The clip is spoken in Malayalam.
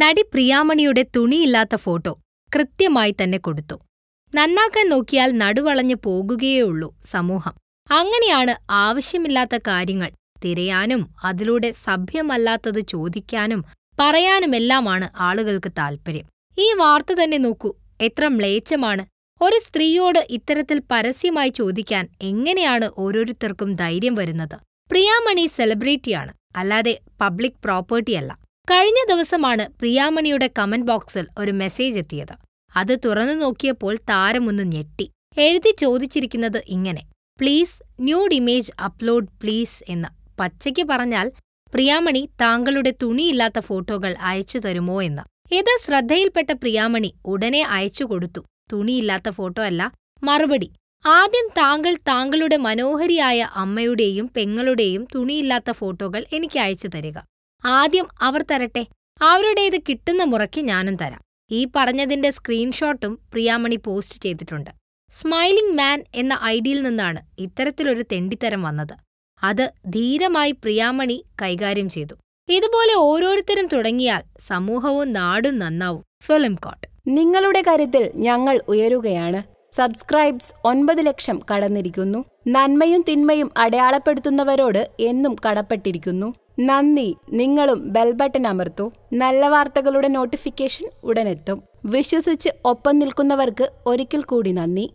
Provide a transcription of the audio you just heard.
നടി പ്രിയാമണിയുടെ തുണിയില്ലാത്ത ഫോട്ടോ കൃത്യമായി തന്നെ കൊടുത്തു നന്നാക്കാൻ നോക്കിയാൽ നടുവളഞ്ഞു പോകുകയേയുള്ളൂ സമൂഹം അങ്ങനെയാണ് ആവശ്യമില്ലാത്ത കാര്യങ്ങൾ തിരയാനും അതിലൂടെ സഭ്യമല്ലാത്തത് ചോദിക്കാനും പറയാനുമെല്ലാമാണ് ആളുകൾക്ക് താൽപ്പര്യം ഈ വാർത്ത തന്നെ നോക്കൂ എത്ര മ്ലേച്ഛമാണ് ഒരു സ്ത്രീയോട് ഇത്തരത്തിൽ പരസ്യമായി ചോദിക്കാൻ എങ്ങനെയാണ് ഓരോരുത്തർക്കും ധൈര്യം വരുന്നത് പ്രിയാമണി സെലിബ്രിറ്റിയാണ് അല്ലാതെ പബ്ലിക് പ്രോപ്പർട്ടിയല്ല കഴിഞ്ഞ ദിവസമാണ് പ്രിയാമണിയുടെ കമന്റ് ബോക്സിൽ ഒരു മെസ്സേജ് എത്തിയത് അത് തുറന്നു നോക്കിയപ്പോൾ താരമൊന്ന് ഞെട്ടി എഴുതി ചോദിച്ചിരിക്കുന്നത് ഇങ്ങനെ please nude image upload please എന്ന് പച്ചയ്ക്ക് പറഞ്ഞാൽ പ്രിയാമണി താങ്കളുടെ തുണിയില്ലാത്ത ഫോട്ടോകൾ അയച്ചു തരുമോ എന്ന് ഇത് ശ്രദ്ധയിൽപ്പെട്ട പ്രിയാമണി ഉടനെ അയച്ചു കൊടുത്തു തുണിയില്ലാത്ത ഫോട്ടോ അല്ല മറുപടി ആദ്യം താങ്കൾ താങ്കളുടെ മനോഹരിയായ അമ്മയുടെയും പെങ്ങളുടെയും തുണിയില്ലാത്ത ഫോട്ടോകൾ എനിക്ക് അയച്ചു തരിക ആദ്യം അവർ തരട്ടെ അവരുടേത് കിട്ടുന്ന മുറയ്ക്ക് ഞാനും തരാം ഈ പറഞ്ഞതിന്റെ സ്ക്രീൻഷോട്ടും പ്രിയാമണി പോസ്റ്റ് ചെയ്തിട്ടുണ്ട് സ്മൈലിംഗ് മാൻ എന്ന ഐഡിയിൽ നിന്നാണ് ഇത്തരത്തിലൊരു തെണ്ടിത്തരം വന്നത് അത് ധീരമായി പ്രിയാമണി കൈകാര്യം ചെയ്തു ഇതുപോലെ ഓരോരുത്തരും തുടങ്ങിയാൽ സമൂഹവും നാടും നന്നാവും ഫിലിം കോട്ട് നിങ്ങളുടെ കാര്യത്തിൽ ഞങ്ങൾ ഉയരുകയാണ് സബ്സ്ക്രൈബ്സ് ഒൻപത് ലക്ഷം കടന്നിരിക്കുന്നു നന്മയും തിന്മയും അടയാളപ്പെടുത്തുന്നവരോട് എന്നും കടപ്പെട്ടിരിക്കുന്നു നന്ദി നിങ്ങളും ബെൽ ബട്ടൺ അമർത്തൂ നല്ല വാർത്തകളുടെ നോട്ടിഫിക്കേഷൻ ഉടനെത്തും വിശ്വസിച്ച് ഒപ്പം നിൽക്കുന്നവർക്ക് ഒരിക്കൽ കൂടി നന്ദി